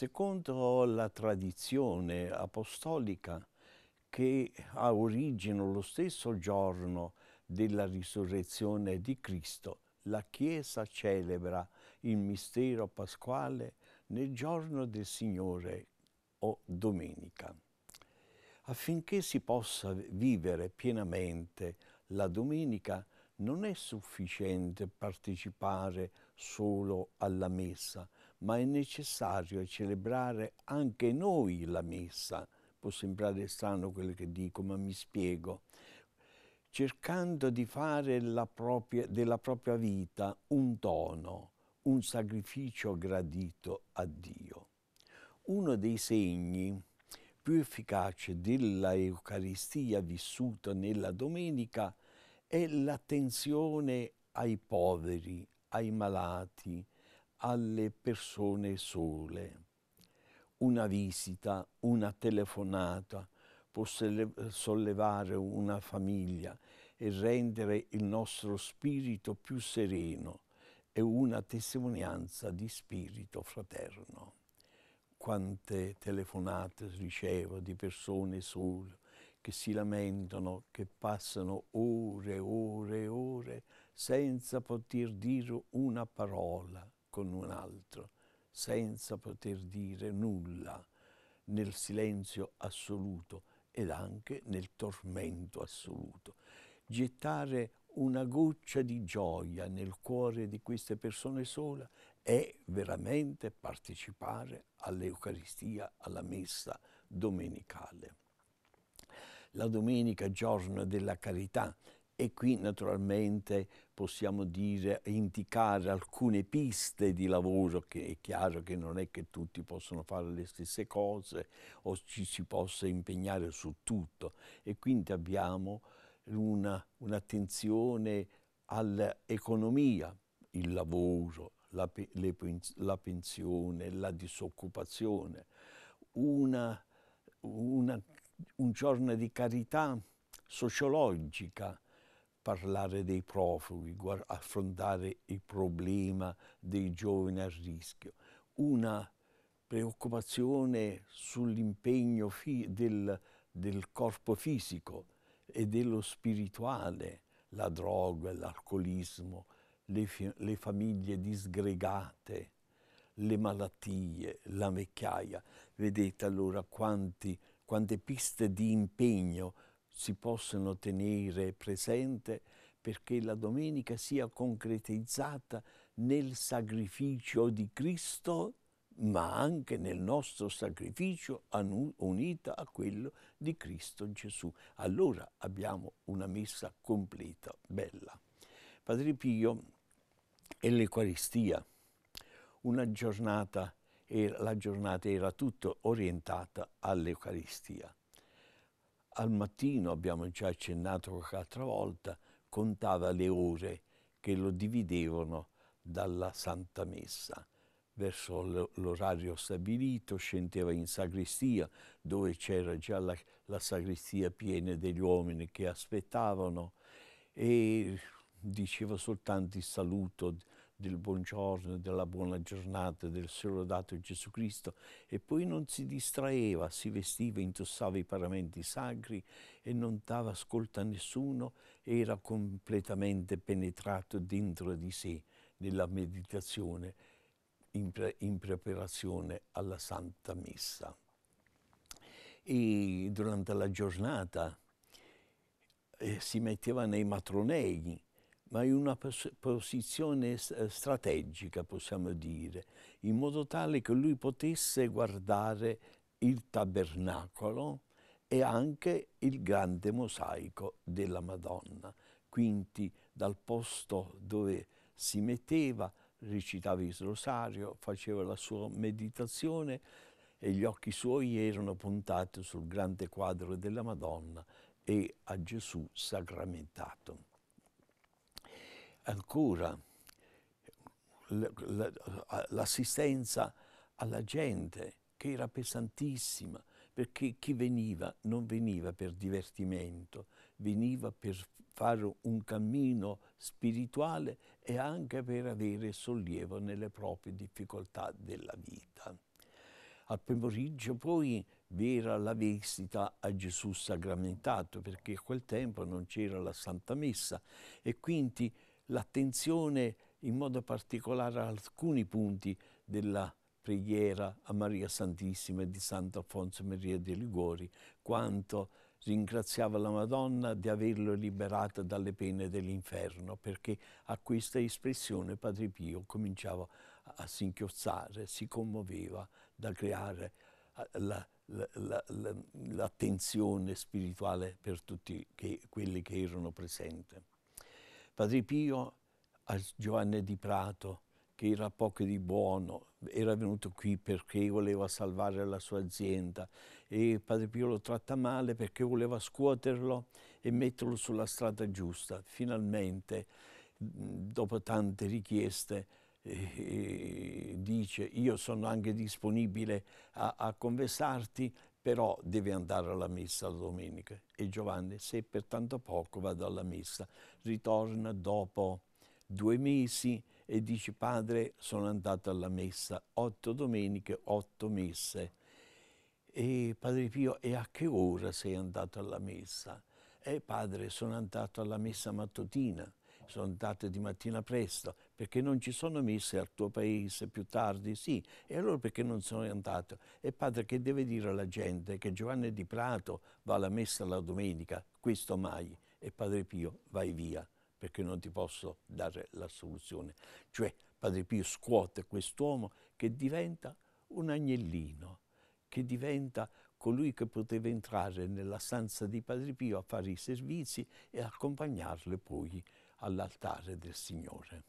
Secondo la tradizione apostolica che ha origine lo stesso giorno della risurrezione di Cristo, la Chiesa celebra il mistero pasquale nel giorno del Signore o domenica. Affinché si possa vivere pienamente la domenica non è sufficiente partecipare solo alla messa, ma è necessario celebrare anche noi la messa. Può sembrare strano quello che dico, ma mi spiego. Cercando di fare propria, della propria vita un dono, un sacrificio gradito a Dio. Uno dei segni più efficaci dell'Eucaristia vissuta nella domenica è l'attenzione ai poveri, ai malati, alle persone sole. Una visita, una telefonata può sollevare una famiglia e rendere il nostro spirito più sereno e una testimonianza di spirito fraterno. Quante telefonate ricevo di persone sole che si lamentano, che passano ore, ore e ore senza poter dire una parola con un altro, senza poter dire nulla, nel silenzio assoluto ed anche nel tormento assoluto. Gettare una goccia di gioia nel cuore di queste persone sola è veramente partecipare all'Eucaristia, alla messa domenicale. La domenica, giorno della carità, e qui naturalmente possiamo dire, indicare alcune piste di lavoro, che è chiaro che non è che tutti possono fare le stesse cose o ci si possa impegnare su tutto. E quindi abbiamo un'attenzione all'economia, il lavoro, la, pe la, pensione, la disoccupazione, una, una, un giorno di carità sociologica, parlare dei profughi, affrontare il problema dei giovani a rischio, una preoccupazione sull'impegno del, del corpo fisico e dello spirituale, la droga, l'alcolismo, le, le, famiglie disgregate, le malattie, la vecchiaia. Vedete allora quanti, quante piste di impegno si possono tenere presente perché la domenica sia concretizzata nel sacrificio di Cristo, ma anche nel nostro sacrificio unita a quello di Cristo Gesù. Allora abbiamo una messa completa, bella. Padre Pio e l'Eucaristia, una giornata, la giornata era tutta orientata all'Eucaristia al mattino, abbiamo già accennato qualche altra volta, contava le ore che lo dividevano dalla Santa Messa. Verso l'orario stabilito scendeva in sagrestia, dove c'era già la, la sagrestia piena degli uomini che aspettavano e diceva soltanto il saluto del buongiorno, della buona giornata, del solo dato Gesù Cristo e poi non si distraeva, si vestiva, indossava i paramenti sacri e non dava ascolto a nessuno, era completamente penetrato dentro di sé nella meditazione in, pre in preparazione alla Santa Messa. E durante la giornata eh, si metteva nei matronei, ma in una pos posizione eh, strategica, possiamo dire, in modo tale che lui potesse guardare il tabernacolo e anche il grande mosaico della Madonna. Quindi dal posto dove si metteva recitava il rosario, faceva la sua meditazione e gli occhi suoi erano puntati sul grande quadro della Madonna e a Gesù sacramentato ancora l'assistenza alla gente che era pesantissima perché chi veniva non veniva per divertimento, veniva per fare un cammino spirituale e anche per avere sollievo nelle proprie difficoltà della vita. Al pomeriggio poi vi era la visita a Gesù sacramentato perché a quel tempo non c'era la Santa Messa e quindi l'attenzione in modo particolare a alcuni punti della preghiera a Maria Santissima e di Sant'Alfonso Maria dei Liguori, quanto ringraziava la Madonna di averlo liberato dalle pene dell'inferno, perché a questa espressione Padre Pio cominciava a singhiozzare, si commuoveva da creare l'attenzione la, la, la, spirituale per tutti che, quelli che erano presenti. Padre Pio a Giovanni di Prato, che era poco di buono, era venuto qui perché voleva salvare la sua azienda e Padre Pio lo tratta male perché voleva scuoterlo e metterlo sulla strada giusta. Finalmente, dopo tante richieste, eh, eh, dice io sono anche disponibile a, a conversarti però deve andare alla messa la domenica. E Giovanni, se per tanto poco vado alla messa, ritorna dopo due mesi e dice, padre, sono andato alla messa, otto domeniche, otto messe. E padre Pio, e a che ora sei andato alla messa? Eh padre, sono andato alla messa mattutina sono andate di mattina presto, perché non ci sono messe al tuo paese più tardi, sì, e allora perché non sono andato? E padre che deve dire alla gente che Giovanni di Prato va alla messa la domenica, questo mai, e padre Pio vai via, perché non ti posso dare la soluzione. Cioè padre Pio scuote quest'uomo che diventa un agnellino, che diventa colui che poteva entrare nella stanza di Padre Pio a fare i servizi e accompagnarle poi all'altare del Signore.